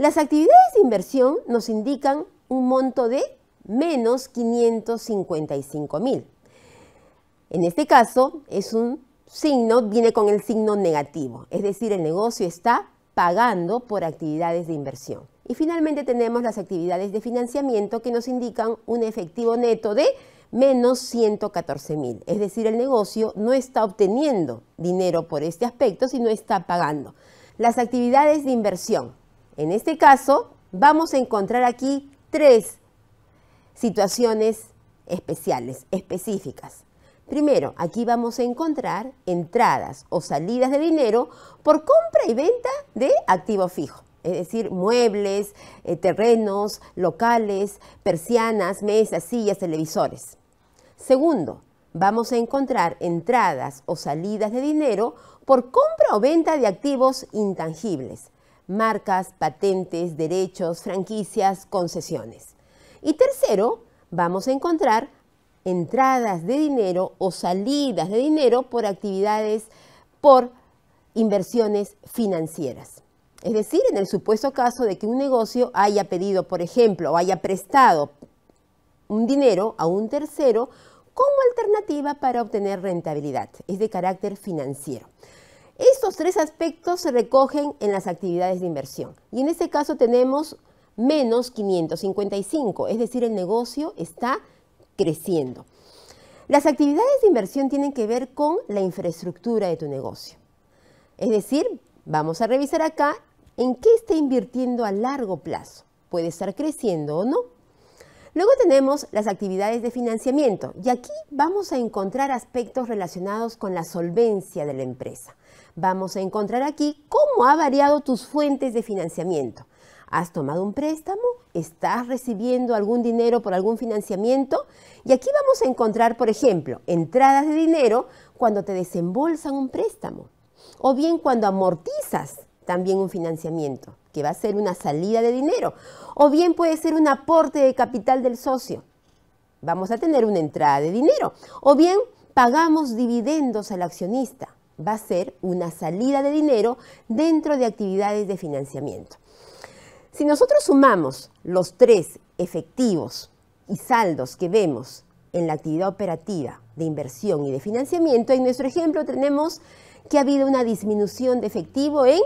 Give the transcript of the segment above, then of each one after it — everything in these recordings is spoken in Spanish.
Las actividades de inversión nos indican un monto de menos 555 mil. En este caso es un signo, viene con el signo negativo, es decir, el negocio está pagando por actividades de inversión. Y finalmente tenemos las actividades de financiamiento que nos indican un efectivo neto de menos 114 mil. Es decir, el negocio no está obteniendo dinero por este aspecto, sino está pagando. Las actividades de inversión en este caso, vamos a encontrar aquí tres situaciones especiales, específicas. Primero, aquí vamos a encontrar entradas o salidas de dinero por compra y venta de activo fijo, es decir, muebles, eh, terrenos, locales, persianas, mesas, sillas, televisores. Segundo, vamos a encontrar entradas o salidas de dinero por compra o venta de activos intangibles, marcas, patentes, derechos, franquicias, concesiones. Y tercero, vamos a encontrar entradas de dinero o salidas de dinero por actividades, por inversiones financieras. Es decir, en el supuesto caso de que un negocio haya pedido, por ejemplo, o haya prestado un dinero a un tercero como alternativa para obtener rentabilidad. Es de carácter financiero. Estos tres aspectos se recogen en las actividades de inversión y en este caso tenemos menos 555, es decir, el negocio está creciendo. Las actividades de inversión tienen que ver con la infraestructura de tu negocio. Es decir, vamos a revisar acá en qué está invirtiendo a largo plazo. Puede estar creciendo o no, Luego tenemos las actividades de financiamiento y aquí vamos a encontrar aspectos relacionados con la solvencia de la empresa. Vamos a encontrar aquí cómo ha variado tus fuentes de financiamiento. ¿Has tomado un préstamo? ¿Estás recibiendo algún dinero por algún financiamiento? Y aquí vamos a encontrar, por ejemplo, entradas de dinero cuando te desembolsan un préstamo o bien cuando amortizas también un financiamiento que va a ser una salida de dinero, o bien puede ser un aporte de capital del socio, vamos a tener una entrada de dinero, o bien pagamos dividendos al accionista, va a ser una salida de dinero dentro de actividades de financiamiento. Si nosotros sumamos los tres efectivos y saldos que vemos en la actividad operativa de inversión y de financiamiento, en nuestro ejemplo tenemos que ha habido una disminución de efectivo en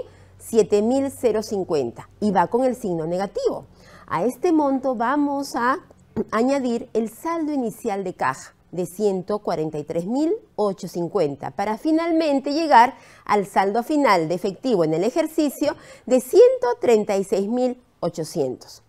7.050 y va con el signo negativo. A este monto vamos a añadir el saldo inicial de caja de 143.850 para finalmente llegar al saldo final de efectivo en el ejercicio de 136.800.